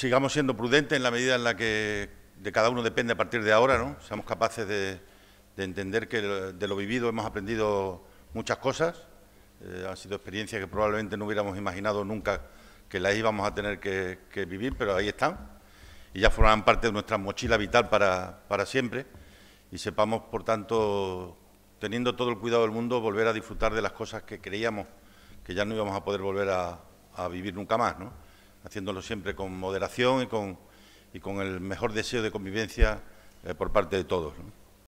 sigamos siendo prudentes en la medida en la que de cada uno depende a partir de ahora, ¿no? Seamos capaces de, entender que de lo vivido hemos aprendido muchas cosas. Eh, han sido experiencias que probablemente no hubiéramos imaginado nunca que las íbamos a tener que, vivir, pero ahí están. Y ya forman parte de nuestra mochila vital para, siempre. Y sepamos, por tanto, teniendo todo el cuidado del mundo, volver a disfrutar de las cosas que creíamos que ya no íbamos a poder volver a, a vivir nunca más, ¿no? haciéndolo siempre con moderación y con, y con el mejor deseo de convivencia eh, por parte de todos.